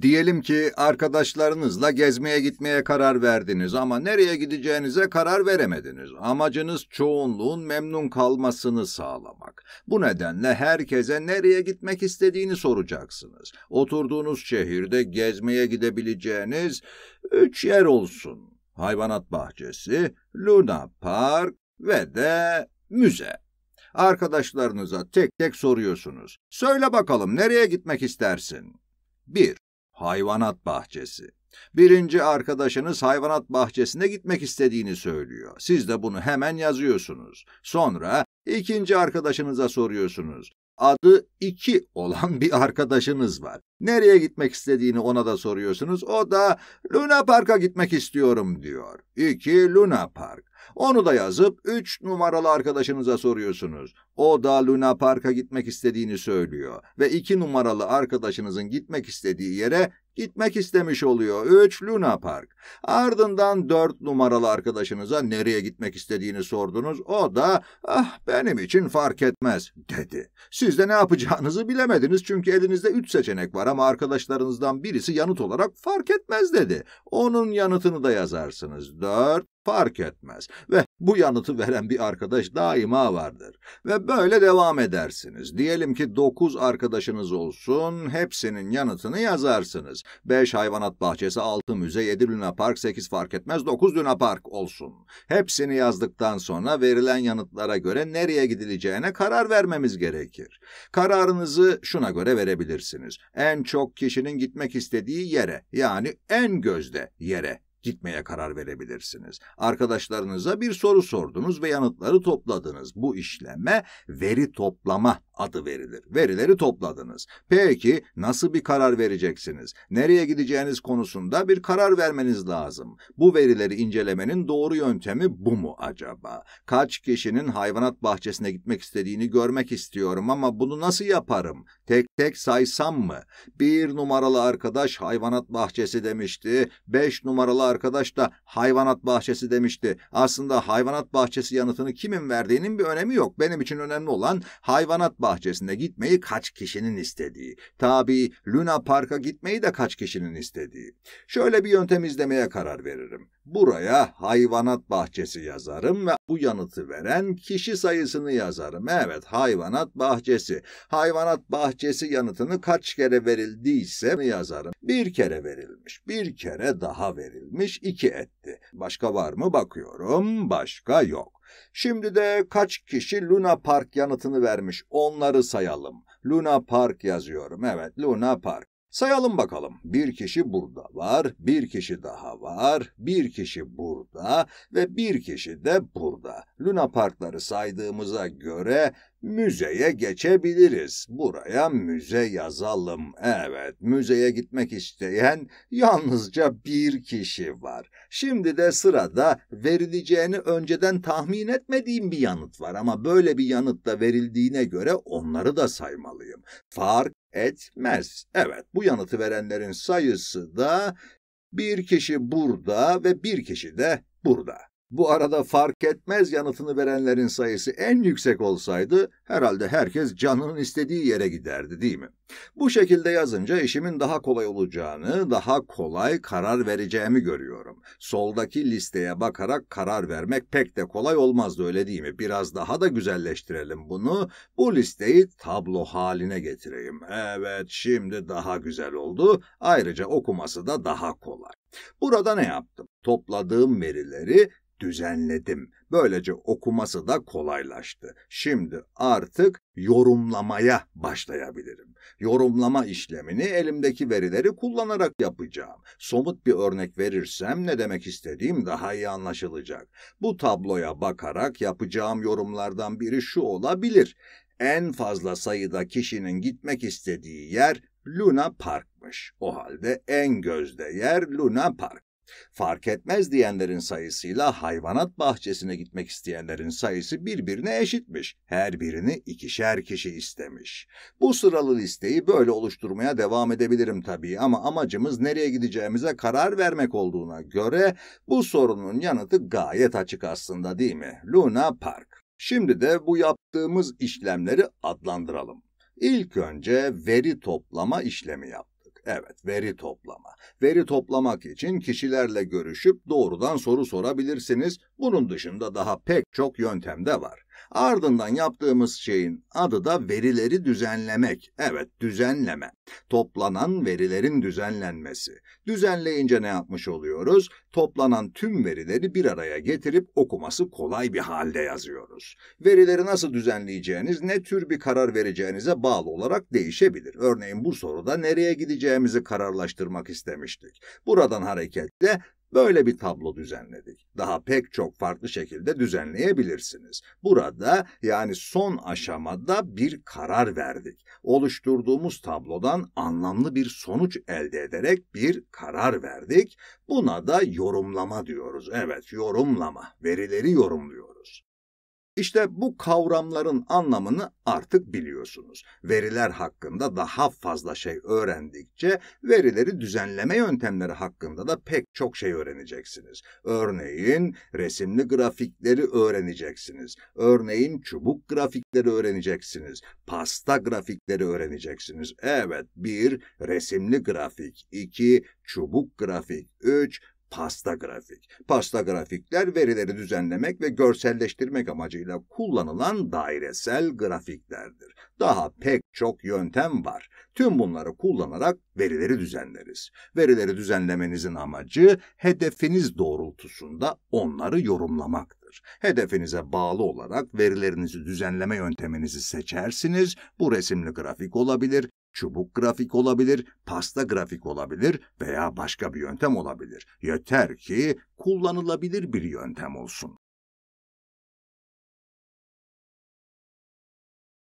Diyelim ki arkadaşlarınızla gezmeye gitmeye karar verdiniz ama nereye gideceğinize karar veremediniz. Amacınız çoğunluğun memnun kalmasını sağlamak. Bu nedenle herkese nereye gitmek istediğini soracaksınız. Oturduğunuz şehirde gezmeye gidebileceğiniz üç yer olsun. Hayvanat bahçesi, Luna Park ve de müze. Arkadaşlarınıza tek tek soruyorsunuz. Söyle bakalım nereye gitmek istersin? 1. Hayvanat bahçesi. Birinci arkadaşınız hayvanat bahçesine gitmek istediğini söylüyor. Siz de bunu hemen yazıyorsunuz. Sonra ikinci arkadaşınıza soruyorsunuz adı 2 olan bir arkadaşınız var. Nereye gitmek istediğini ona da soruyorsunuz. O da Luna Park'a gitmek istiyorum diyor. 2 Luna Park. Onu da yazıp 3 numaralı arkadaşınıza soruyorsunuz. O da Luna Park'a gitmek istediğini söylüyor. Ve 2 numaralı arkadaşınızın gitmek istediği yere gitmek istemiş oluyor. 3 Luna Park. Ardından 4 numaralı arkadaşınıza nereye gitmek istediğini sordunuz. O da ah benim için fark etmez dedi. Siz siz ne yapacağınızı bilemediniz çünkü elinizde üç seçenek var ama arkadaşlarınızdan birisi yanıt olarak fark etmez dedi. Onun yanıtını da yazarsınız. Dört, fark etmez ve bu yanıtı veren bir arkadaş daima vardır. Ve böyle devam edersiniz. Diyelim ki 9 arkadaşınız olsun, hepsinin yanıtını yazarsınız. 5 hayvanat bahçesi, 6 müze, 7 Luna Park, 8 fark etmez, 9 Luna Park olsun. Hepsini yazdıktan sonra verilen yanıtlara göre nereye gidileceğine karar vermemiz gerekir. Kararınızı şuna göre verebilirsiniz. En çok kişinin gitmek istediği yere yani en gözde yere gitmeye karar verebilirsiniz. Arkadaşlarınıza bir soru sordunuz ve yanıtları topladınız. Bu işleme veri toplama adı verilir. Verileri topladınız. Peki nasıl bir karar vereceksiniz? Nereye gideceğiniz konusunda bir karar vermeniz lazım. Bu verileri incelemenin doğru yöntemi bu mu acaba? Kaç kişinin hayvanat bahçesine gitmek istediğini görmek istiyorum ama bunu nasıl yaparım? Tek tek saysam mı? Bir numaralı arkadaş hayvanat bahçesi demişti. Beş numaralı arkadaş da hayvanat bahçesi demişti. Aslında hayvanat bahçesi yanıtını kimin verdiğinin bir önemi yok. Benim için önemli olan hayvanat bahçesine gitmeyi kaç kişinin istediği. Tabi Luna Park'a gitmeyi de kaç kişinin istediği. Şöyle bir yöntem izlemeye karar veririm. Buraya hayvanat bahçesi yazarım ve bu yanıtı veren kişi sayısını yazarım. Evet, hayvanat bahçesi. Hayvanat bahçesi yanıtını kaç kere verildiyse yazarım. Bir kere verilmiş, bir kere daha verilmiş, iki etti. Başka var mı bakıyorum, başka yok. Şimdi de kaç kişi Luna Park yanıtını vermiş onları sayalım. Luna Park yazıyorum. Evet, Luna Park. Sayalım bakalım. Bir kişi burada var, bir kişi daha var, bir kişi burada ve bir kişi de burada. Luna Parkları saydığımıza göre müzeye geçebiliriz. Buraya müze yazalım. Evet, müzeye gitmek isteyen yalnızca bir kişi var. Şimdi de sırada verileceğini önceden tahmin etmediğim bir yanıt var ama böyle bir yanıt da verildiğine göre onları da saymalıyım. Fark etmez. Evet, bu yanıtı verenlerin sayısı da bir kişi burada ve bir kişi de burada bu arada fark etmez yanıtını verenlerin sayısı en yüksek olsaydı herhalde herkes canının istediği yere giderdi değil mi? Bu şekilde yazınca işimin daha kolay olacağını, daha kolay karar vereceğimi görüyorum. Soldaki listeye bakarak karar vermek pek de kolay olmazdı öyle değil mi? Biraz daha da güzelleştirelim bunu. Bu listeyi tablo haline getireyim. Evet şimdi daha güzel oldu. Ayrıca okuması da daha kolay. Burada ne yaptım? Topladığım verileri düzenledim. Böylece okuması da kolaylaştı. Şimdi artık yorumlamaya başlayabilirim. Yorumlama işlemini elimdeki verileri kullanarak yapacağım. Somut bir örnek verirsem ne demek istediğim daha iyi anlaşılacak. Bu tabloya bakarak yapacağım yorumlardan biri şu olabilir. En fazla sayıda kişinin gitmek istediği yer Luna Park'mış. O halde en gözde yer Luna Park. Fark etmez diyenlerin sayısıyla hayvanat bahçesine gitmek isteyenlerin sayısı birbirine eşitmiş. Her birini ikişer kişi istemiş. Bu sıralı listeyi böyle oluşturmaya devam edebilirim tabii ama amacımız nereye gideceğimize karar vermek olduğuna göre bu sorunun yanıtı gayet açık aslında değil mi? Luna Park. Şimdi de bu yaptığımız işlemleri adlandıralım. İlk önce veri toplama işlemi yap. Evet, veri toplama. Veri toplamak için kişilerle görüşüp doğrudan soru sorabilirsiniz. Bunun dışında daha pek çok yöntem de var. Ardından yaptığımız şeyin adı da verileri düzenlemek. Evet, düzenleme. Toplanan verilerin düzenlenmesi. Düzenleyince ne yapmış oluyoruz? Toplanan tüm verileri bir araya getirip okuması kolay bir halde yazıyoruz. Verileri nasıl düzenleyeceğiniz, ne tür bir karar vereceğinize bağlı olarak değişebilir. Örneğin bu soruda nereye gideceğimizi kararlaştırmak istemiştik. Buradan hareketle Böyle bir tablo düzenledik. Daha pek çok farklı şekilde düzenleyebilirsiniz. Burada yani son aşamada bir karar verdik. Oluşturduğumuz tablodan anlamlı bir sonuç elde ederek bir karar verdik. Buna da yorumlama diyoruz. Evet, yorumlama. Verileri yorumluyoruz. İşte bu kavramların anlamını artık biliyorsunuz. Veriler hakkında daha fazla şey öğrendikçe verileri düzenleme yöntemleri hakkında da pek çok şey öğreneceksiniz. Örneğin resimli grafikleri öğreneceksiniz. Örneğin çubuk grafikleri öğreneceksiniz. Pasta grafikleri öğreneceksiniz. Evet, bir resimli grafik, iki çubuk grafik, üç pasta grafik. Pasta grafikler verileri düzenlemek ve görselleştirmek amacıyla kullanılan dairesel grafiklerdir. Daha pek çok yöntem var. Tüm bunları kullanarak verileri düzenleriz. Verileri düzenlemenizin amacı hedefiniz doğrultusunda onları yorumlamaktır gerektirir. Hedefinize bağlı olarak verilerinizi düzenleme yönteminizi seçersiniz. Bu resimli grafik olabilir, çubuk grafik olabilir, pasta grafik olabilir veya başka bir yöntem olabilir. Yeter ki kullanılabilir bir yöntem olsun.